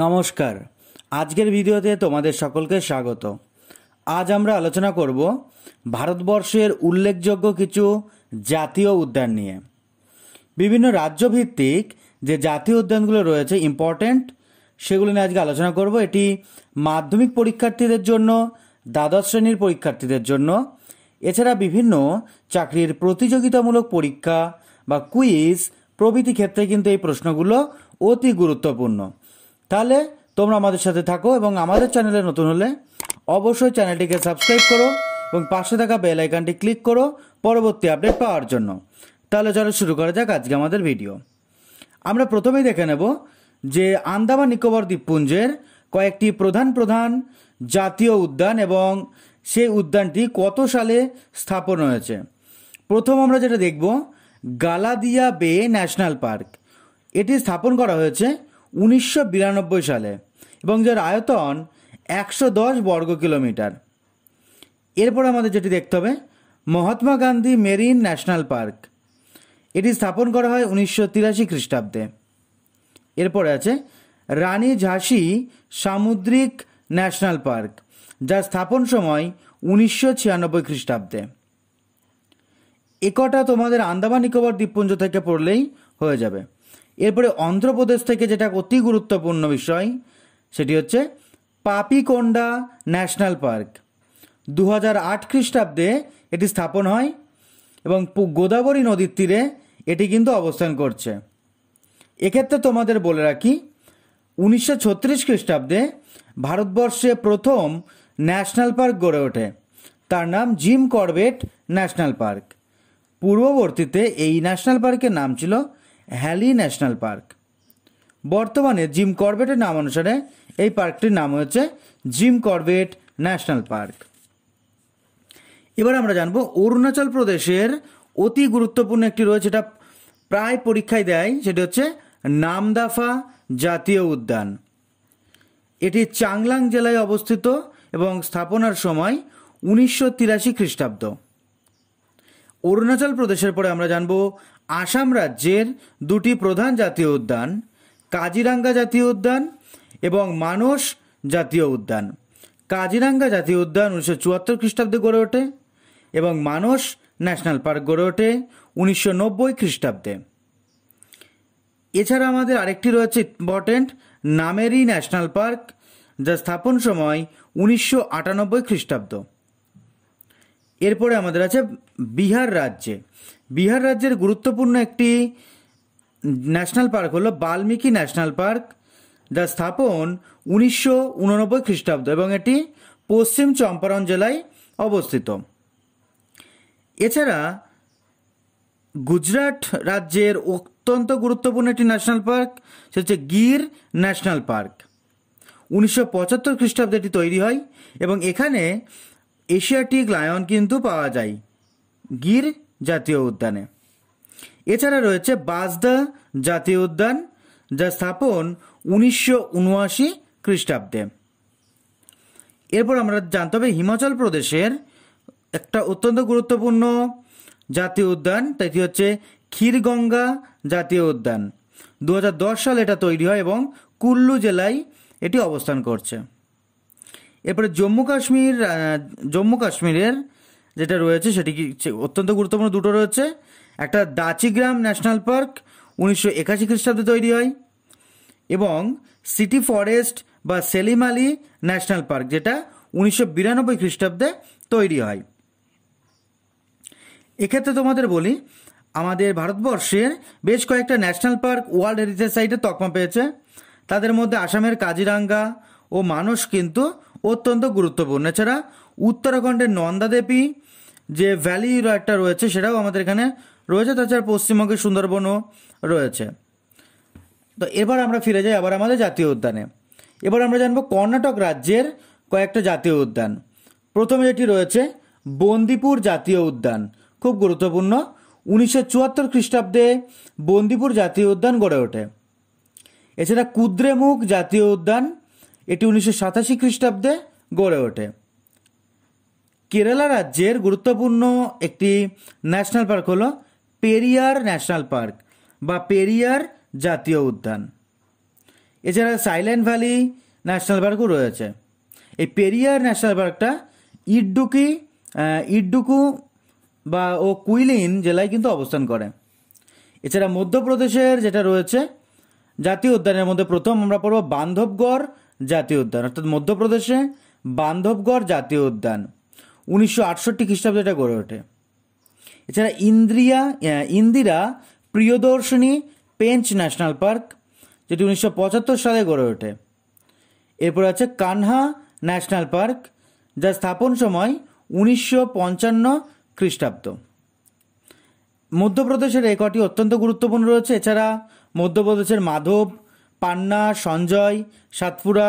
নমস্কার আজকের ভিডিওতে তোমাদের সকলকে স্বাগত আজ আমরা আলোচনা করব ভারতবর্ষের উল্লেখযোগ্য কিছু জাতীয় উদ্যান নিয়ে বিভিন্ন রাজ্যভিত্তিক যে জাতীয় উদ্যানগুলো রয়েছে ইম্পর্ট্যান্ট সেগুলো নিয়ে আজকে আলোচনা করব এটি মাধ্যমিক পরীক্ষার্থীদের জন্য দ্বাদশ শ্রেণীর পরীক্ষার্থীদের জন্য এছাড়া বিভিন্ন চাকরির প্রতিযোগিতামূলক পরীক্ষা বা কুইজ প্রভৃতি ক্ষেত্রে কিন্তু এই প্রশ্নগুলো অতি গুরুত্বপূর্ণ তাহলে তোমরা আমাদের সাথে থাকো এবং আমাদের চ্যানেলে নতুন হলে অবশ্যই চ্যানেলটিকে সাবস্ক্রাইব করো এবং পাশে থাকা বেল আইকনটি ক্লিক করো পরবর্তী আপডেট পাওয়ার জন্য তাহলে চলো শুরু করা যাক আজকে আমাদের ভিডিও আমরা প্রথমেই দেখে নেব যে আন্দামান নিকোবর দ্বীপপুঞ্জের কয়েকটি প্রধান প্রধান জাতীয় উদ্যান এবং সেই উদ্যানটি কত সালে স্থাপন হয়েছে প্রথম আমরা যেটা দেখব গালাদিয়া বে ন্যাশনাল পার্ক এটি স্থাপন করা হয়েছে উনিশশো সালে এবং যার আয়তন একশো দশ বর্গ কিলোমিটার এরপর আমাদের যেটি দেখতে হবে Mahatma Gandhi marine national park এটি স্থাপন করা হয় উনিশশো তিরাশি খ্রিস্টাব্দে এরপরে আছে রানী ঝাঁসি সামুদ্রিক ন্যাশনাল পার্ক যার স্থাপন সময় উনিশশো ছিয়ানব্বই খ্রিস্টাব্দে একটা তোমাদের আন্দামান নিকোবর দ্বীপপুঞ্জ থেকে পড়লেই হয়ে যাবে এরপরে অন্ধ্রপ্রদেশ থেকে যেটা অতি গুরুত্বপূর্ণ বিষয় সেটি হচ্ছে পাপিকোন্ডা ন্যাশনাল পার্ক দু হাজার আট খ্রিস্টাব্দে এটি স্থাপন হয় এবং গোদাবরী নদীর তীরে এটি কিন্তু অবস্থান করছে এক্ষেত্রে তোমাদের বলে রাখি উনিশশো ছত্রিশ খ্রিস্টাব্দে ভারতবর্ষে প্রথম ন্যাশনাল পার্ক গড়ে ওঠে তার নাম জিম করবেট ন্যাশনাল পার্ক পূর্ববর্তীতে এই ন্যাশনাল পার্কের নাম ছিল হ্যালি ন্যাশনাল পার্ক বর্তমানে জিম করবেটের নাম অনুসারে এই পার্কটির নাম হচ্ছে জিম করবেট ন্যাশনাল পার্ক এবার আমরা জানবো অরুণাচল প্রদেশের অতি গুরুত্বপূর্ণ একটি রয়েছে এটা প্রায় পরীক্ষায় দেয় সেটি হচ্ছে নামদাফা জাতীয় উদ্যান এটি চাংলাং জেলায় অবস্থিত এবং স্থাপনার সময় উনিশশো তিরাশি খ্রিস্টাব্দ অরুণাচল প্রদেশের পরে আমরা জানব আসাম রাজ্যের দুটি প্রধান জাতীয় উদ্যান কাজিরাঙ্গা জাতীয় উদ্যান এবং মানস জাতীয় উদ্যান কাজিরাঙ্গা জাতীয় উদ্যান উনিশশো চুয়াত্তর খ্রিস্টাব্দে গড়ে ওঠে এবং মানস ন্যাশনাল পার্ক গড়ে ওঠে উনিশশো নব্বই খ্রিস্টাব্দে এছাড়া আমাদের আরেকটি রয়েছে ইম্পর্টেন্ট নামেরি ন্যাশনাল পার্ক যা স্থাপন সময় উনিশশো আটানব্বই খ্রিস্টাব্দ এরপরে আমাদের আছে বিহার রাজ্যে বিহার রাজ্যের গুরুত্বপূর্ণ একটি ন্যাশনাল পার্ক হলো বাল্মীকি ন্যাশনাল পার্ক যা স্থাপন উনিশশো উননব্বই খ্রিস্টাব্দ এবং এটি পশ্চিম চম্পারণ জেলায় অবস্থিত এছাড়া গুজরাট রাজ্যের অত্যন্ত গুরুত্বপূর্ণ একটি ন্যাশনাল পার্ক সে হচ্ছে গির ন্যাশনাল পার্ক উনিশশো পঁচাত্তর খ্রিস্টাব্দে এটি তৈরি হয় এবং এখানে এশিয়াটিক লায়ন কিন্তু পাওয়া যায় গির জাতীয় উদ্যানে এছাড়া রয়েছে বাজদা জাতীয় উদ্যান যা স্থাপন উনিশশো উনআশি খ্রিস্টাব্দে এরপর আমরা জানতে হবে হিমাচল প্রদেশের একটা অত্যন্ত গুরুত্বপূর্ণ জাতীয় উদ্যান তাইটি হচ্ছে ক্ষীরগঙ্গা জাতীয় উদ্যান দু সালে এটা তৈরি হয় এবং কুল্লু জেলায় এটি অবস্থান করছে এরপরে জম্মু কাশ্মীর জম্মু কাশ্মীরের যেটা রয়েছে সেটি কি অত্যন্ত গুরুত্বপূর্ণ দুটো রয়েছে একটা দাচিগ্রাম ন্যাশনাল পার্ক উনিশশো একাশি খ্রিস্টাব্দে তৈরি হয় এবং সিটি ফরেস্ট বা সেলিম আলী ন্যাশনাল পার্ক যেটা উনিশশো বিরানব্বই খ্রিস্টাব্দে তৈরি হয় এক্ষেত্রে তোমাদের বলি আমাদের ভারতবর্ষের বেশ কয়েকটা ন্যাশনাল পার্ক ওয়ার্ল্ড হেরিটেজ সাইটে তকমা পেয়েছে তাদের মধ্যে আসামের কাজিরাঙ্গা ও মানুষ কিন্তু অত্যন্ত গুরুত্বপূর্ণ এছাড়া উত্তরাখণ্ডের নন্দাদেবী যে ভ্যালি একটা রয়েছে সেটাও আমাদের এখানে রয়েছে তাছাড়া পশ্চিমবঙ্গের সুন্দরবনও রয়েছে তো এবার আমরা ফিরে যাই আবার আমাদের জাতীয় উদ্যানে এবার আমরা জানবো কর্ণাটক রাজ্যের কয়েকটা জাতীয় উদ্যান প্রথমে যেটি রয়েছে বন্দিপুর জাতীয় উদ্যান খুব গুরুত্বপূর্ণ উনিশশো চুয়াত্তর খ্রিস্টাব্দে বন্দিপুর জাতীয় উদ্যান গড়ে ওঠে এছাড়া কুদ্রেমুখ জাতীয় উদ্যান এটি উনিশশো সাতাশি খ্রিস্টাব্দে গড়ে ওঠে কেরালা রাজ্যের গুরুত্বপূর্ণ একটি ন্যাশনাল পার্ক হলো পেরিয়ার ন্যাশনাল পার্ক বা পেরিয়ার জাতীয় উদ্যান এছাড়া সাইলেন্ট ভ্যালি ন্যাশনাল পার্কও রয়েছে এই পেরিয়ার ন্যাশনাল পার্কটা ইডুকি ইডুকু বা ও কুইলিন জেলায় কিন্তু অবস্থান করে এছাড়া মধ্যপ্রদেশের যেটা রয়েছে জাতীয় উদ্যানের মধ্যে প্রথম আমরা পড়ব বান্ধবগড় জাতীয় উদ্যান অর্থাৎ মধ্যপ্রদেশে বান্ধবগড় জাতীয় উদ্যান উনিশশো আটষট্টি খ্রিস্টাব্দে এটা গড়ে ওঠে এছাড়া ইন্দ্রিয়া ইন্দিরা প্রিয়দর্শনী পেঞ্চ ন্যাশনাল পার্ক যেটি উনিশশো পঁচাত্তর সালে গড়ে ওঠে এরপর আছে কানহা ন্যাশনাল পার্ক যা স্থাপন সময় উনিশশো পঞ্চান্ন খ্রিস্টাব্দ মধ্যপ্রদেশের একটি অত্যন্ত গুরুত্বপূর্ণ রয়েছে এছাড়া মধ্যপ্রদেশের মাধব পান্না সঞ্জয় সাতপুরা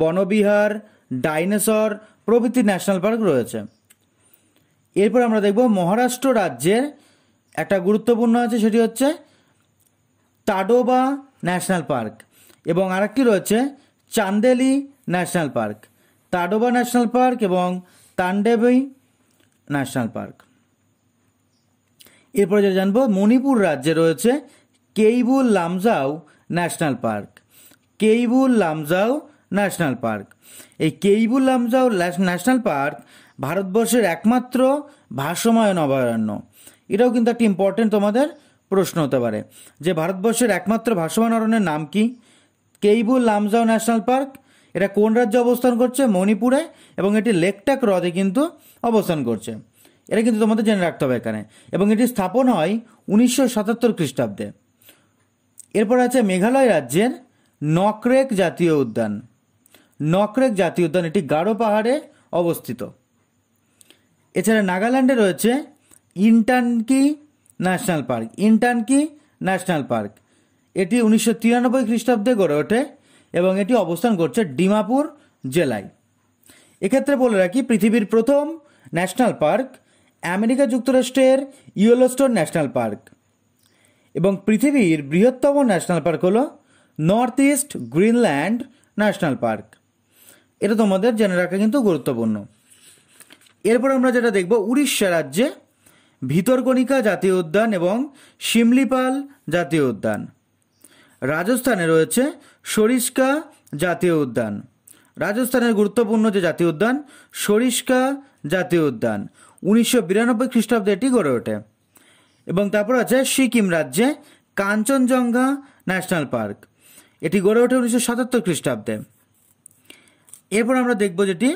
বনবিহার ডাইনোসর প্রভৃতি ন্যাশনাল পার্ক রয়েছে এরপর আমরা দেখব মহারাষ্ট্র রাজ্যের একটা গুরুত্বপূর্ণ আছে সেটি হচ্ছে তাডোবা ন্যাশনাল পার্ক এবং আরেকটি রয়েছে Chandoli national park Tadoba national park এবং তান্ডেবই ন্যাশনাল পার্ক এরপরে যেটা জানবো মণিপুর রাজ্যে রয়েছে Keibul Lamjao national park Keibul Lamjao national park এই কেইবুল লামজাও ন্যাশনাল পার্ক ভারতবর্ষের একমাত্র ভাসময়ন অভয়ারণ্য এটাও কিন্তু একটি ইম্পর্টেন্ট তোমাদের প্রশ্ন হতে পারে যে ভারতবর্ষের একমাত্র ভাসমান অরণ্যের নাম কি কেইবুল লামজাও ন্যাশনাল পার্ক এটা কোন রাজ্যে অবস্থান করছে মণিপুরে এবং এটি লেকটাক হ্রদে কিন্তু অবস্থান করছে এটা কিন্তু তোমাদের জেনে রাখতে হবে এখানে এবং এটি স্থাপন হয় উনিশশো সাতাত্তর খ্রিস্টাব্দে এরপর আছে মেঘালয় রাজ্যের নকরেক জাতীয় উদ্যান নকরেক জাতীয় উদ্যান এটি গাঢ় পাহাড়ে অবস্থিত এছাড়া নাগাল্যান্ডে রয়েছে Intanki national park Intanki national park এটি উনিশশো তিরানব্বই খ্রিস্টাব্দে গড়ে ওঠে এবং এটি অবস্থান করছে ডিমাপুর জেলায় এক্ষেত্রে বলে রাখি পৃথিবীর প্রথম ন্যাশনাল পার্ক আমেরিকা যুক্তরাষ্ট্রের ইয়েলোস্টোন ন্যাশনাল পার্ক এবং পৃথিবীর বৃহত্তম ন্যাশনাল পার্ক হলো north east Greenland national park এটা তোমাদের জেনে রাখা কিন্তু গুরুত্বপূর্ণ এরপর আমরা যেটা দেখব উড়িষ্যা রাজ্যে ভিতরকণিকা জাতীয় উদ্যান এবং শিমলিপাল জাতীয় উদ্যান রাজস্থানে রয়েছে সরিষ্কা জাতীয় উদ্যান রাজস্থানের গুরুত্বপূর্ণ যে জাতীয় উদ্যান সরিষ্কা জাতীয় উদ্যান উনিশশো বিরানব্বই খ্রিস্টাব্দে এটি গড়ে ওঠে এবং তারপর আছে সিকিম রাজ্যে কাঞ্চনজঙ্ঘা ন্যাশনাল পার্ক এটি গড়ে ওঠে উনিশশো সাতাত্তর খ্রিস্টাব্দে এরপর আমরা দেখব যেটি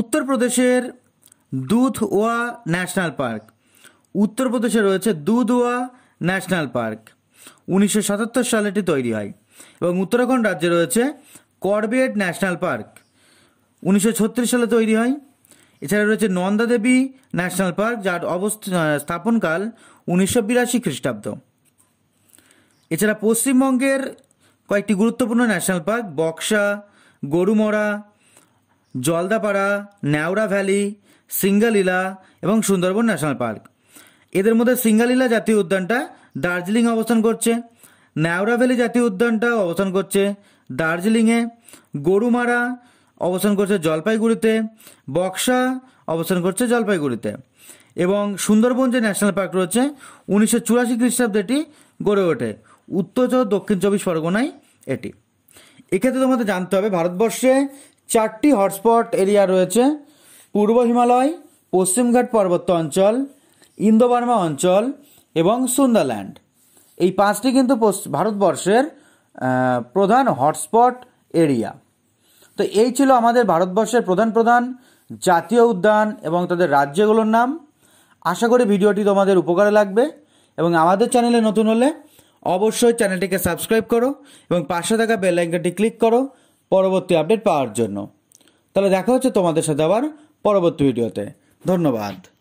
উত্তরপ্রদেশের দুধওয়া ন্যাশনাল পার্ক উত্তরপ্রদেশে রয়েছে দুধওয়া ন্যাশনাল পার্ক উনিশশো সাতাত্তর সালে এটি তৈরি হয় এবং উত্তরাখণ্ড রাজ্যে রয়েছে করবেট ন্যাশনাল পার্ক উনিশশো সালে তৈরি হয় এছাড়া রয়েছে নন্দা দেবী ন্যাশনাল পার্ক যার অবস্থা স্থাপনকাল উনিশশো বিরাশি খ্রিস্টাব্দ এছাড়া পশ্চিমবঙ্গের কয়েকটি গুরুত্বপূর্ণ national park Buxa Gorumara Jaldapara Neora valley Singalila এবং সুন্দরবন ন্যাশনাল পার্ক এদের মধ্যে সিঙ্গালীলা জাতীয় উদ্যানটা দার্জিলিং অবস্থান করছে ন্যাওড়া ভ্যালি জাতীয় উদ্যানটা অবস্থান করছে দার্জিলিংয়ে গরুমারা অবস্থান করছে জলপাইগুড়িতে বক্সা অবস্থান করছে জলপাইগুড়িতে এবং সুন্দরবন যে ন্যাশনাল পার্ক রয়েছে উনিশশো চুরাশি খ্রিস্টাব্দে এটি গড়ে ওঠে উত্তর চ দক্ষিণ চব্বিশ পরগনায় এটি এক্ষেত্রে তোমাদের জানতে হবে ভারতবর্ষে চারটি হটস্পট এরিয়া রয়েছে পূর্ব হিমালয় পশ্চিমঘাট পর্বত অঞ্চল ইন্দোবার্মা অঞ্চল এবং সুন্দরল্যান্ড এই পাঁচটি কিন্তু ভারতবর্ষের প্রধান হটস্পট এরিয়া তো এই ছিল আমাদের ভারতবর্ষের প্রধান প্রধান জাতীয় উদ্যান এবং তাদের রাজ্যগুলোর নাম আশা করি ভিডিওটি তোমাদের উপকারে লাগবে এবং আমাদের চ্যানেলে নতুন হলে অবশ্যই চ্যানেলটিকে সাবস্ক্রাইব করো এবং পাশে থাকা বেল ক্লিক করো পরবর্তী আপডেট পাওয়ার জন্য তাহলে দেখা হচ্ছে তোমাদের সাথে আবার পরবর্তী ভিডিওতে ধন্যবাদ